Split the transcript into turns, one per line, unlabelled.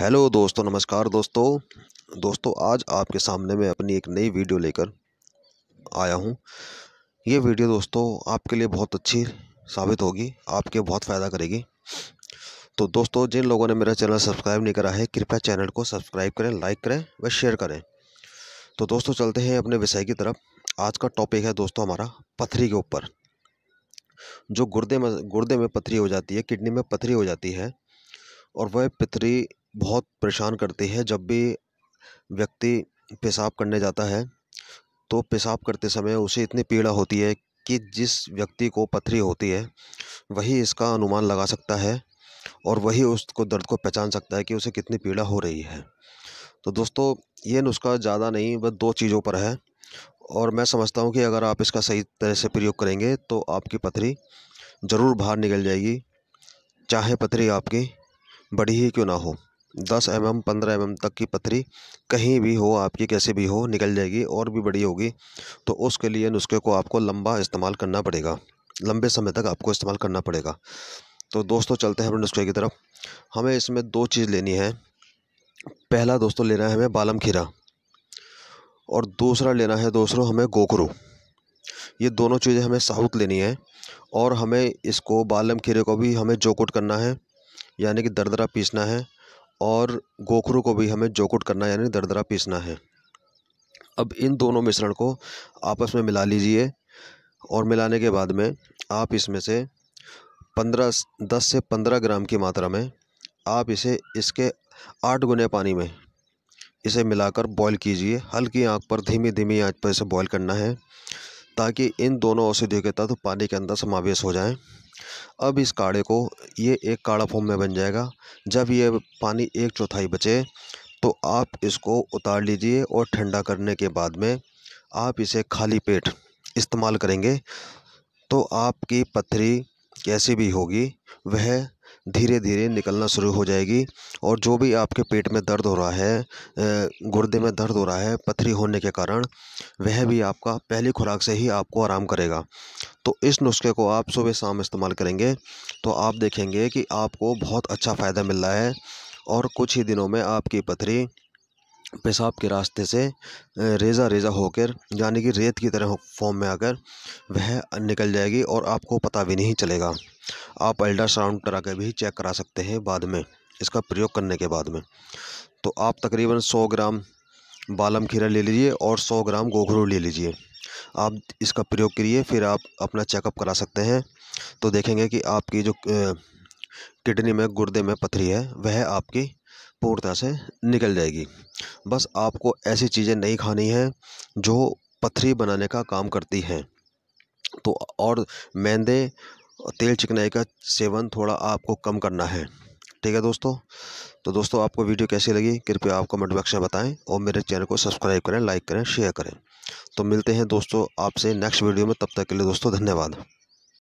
hello दोस्तों नमस्कार दोस्तों दोस्तों आज आपके सामने मैं अपनी एक नई वीडियो लेकर आया हूं ये वीडियो दोस्तों आपके लिए बहुत अच्छी साबित होगी आपके बहुत फ़ायदा करेगी तो दोस्तों जिन लोगों ने मेरा चैनल सब्सक्राइब नहीं करा है कृपया चैनल को सब्सक्राइब करें लाइक करें व शेयर करें तो दोस्तों चलते हैं अपने विषय की तरफ आज का टॉपिक है दोस्तों हमारा पथरी के ऊपर जो गुर्दे में गुर्दे में पथरी हो जाती है किडनी में पथरी हो जाती है और वह पथरी बहुत परेशान करती है जब भी व्यक्ति पेशाब करने जाता है तो पेशाब करते समय उसे इतनी पीड़ा होती है कि जिस व्यक्ति को पथरी होती है वही इसका अनुमान लगा सकता है और वही उसको दर्द को पहचान सकता है कि उसे कितनी पीड़ा हो रही है तो दोस्तों ये नुस्खा ज़्यादा नहीं बस दो चीज़ों पर है और मैं समझता हूँ कि अगर आप इसका सही तरह से प्रयोग करेंगे तो आपकी पथरी ज़रूर बाहर निकल जाएगी चाहे पथरी आपकी बड़ी ही क्यों ना हो दस एम एम पंद्रह एम एम तक की पथरी कहीं भी हो आपकी कैसे भी हो निकल जाएगी और भी बड़ी होगी तो उसके लिए नुस्खे को आपको लंबा इस्तेमाल करना पड़ेगा लंबे समय तक आपको इस्तेमाल करना पड़ेगा तो दोस्तों चलते हैं अपने नुस्खे की तरफ हमें इसमें दो चीज़ लेनी है पहला दोस्तों लेना है हमें बालम खीरा और दूसरा लेना है दोस्तों हमें गोकरू ये दोनों चीज़ें हमें साउथ लेनी है और हमें इसको बालम खीरे को भी हमें जोकुट करना है यानी कि दरदरा पीसना है और गोखरू को भी हमें जोकुट करना यानी दरदरा पीसना है अब इन दोनों मिश्रण को आपस में मिला लीजिए और मिलाने के बाद में आप इसमें से पंद्रह दस से पंद्रह ग्राम की मात्रा में आप इसे इसके आठ गुने पानी में इसे मिलाकर बॉईल कीजिए हल्की आंच पर धीमी धीमी आंच पर इसे बॉईल करना है ताकि इन दोनों औषधियों के तत्व पानी के अंदर समावेश हो जाएं अब इस काढ़े को ये एक काढ़ा फॉर्म में बन जाएगा जब ये पानी एक चौथाई बचे तो आप इसको उतार लीजिए और ठंडा करने के बाद में आप इसे खाली पेट इस्तेमाल करेंगे तो आपकी पथरी कैसी भी होगी वह धीरे धीरे निकलना शुरू हो जाएगी और जो भी आपके पेट में दर्द हो रहा है गुर्दे में दर्द हो रहा है पथरी होने के कारण वह भी आपका पहली खुराक से ही आपको आराम करेगा तो इस नुस्खे को आप सुबह शाम इस्तेमाल करेंगे तो आप देखेंगे कि आपको बहुत अच्छा फ़ायदा मिल रहा है और कुछ ही दिनों में आपकी पथरी पेशाब के रास्ते से रेज़ा रेज़ा होकर यानी कि रेत की तरह फॉर्म में आकर वह निकल जाएगी और आपको पता भी नहीं चलेगा आप अल्ट्रासाउंड करा के भी चेक करा सकते हैं बाद में इसका प्रयोग करने के बाद में तो आप तकरीबन 100 ग्राम बालम खीरा ले लीजिए और 100 ग्राम गोखरू ले लीजिए आप इसका प्रयोग करिए फिर आप अपना चेकअप करा सकते हैं तो देखेंगे कि आपकी जो किडनी में गुर्दे में पथरी है वह आपकी पूर्णता से निकल जाएगी बस आपको ऐसी चीज़ें नहीं खानी हैं जो पथरी बनाने का काम करती हैं तो और मैदे और तेल चिकनाई का सेवन थोड़ा आपको कम करना है ठीक है दोस्तों तो दोस्तों आपको वीडियो कैसी लगी कृपया आप कमेंट बॉक्स में बताएं और मेरे चैनल को सब्सक्राइब करें लाइक करें शेयर करें तो मिलते हैं दोस्तों आपसे नेक्स्ट वीडियो में तब तक के लिए दोस्तों धन्यवाद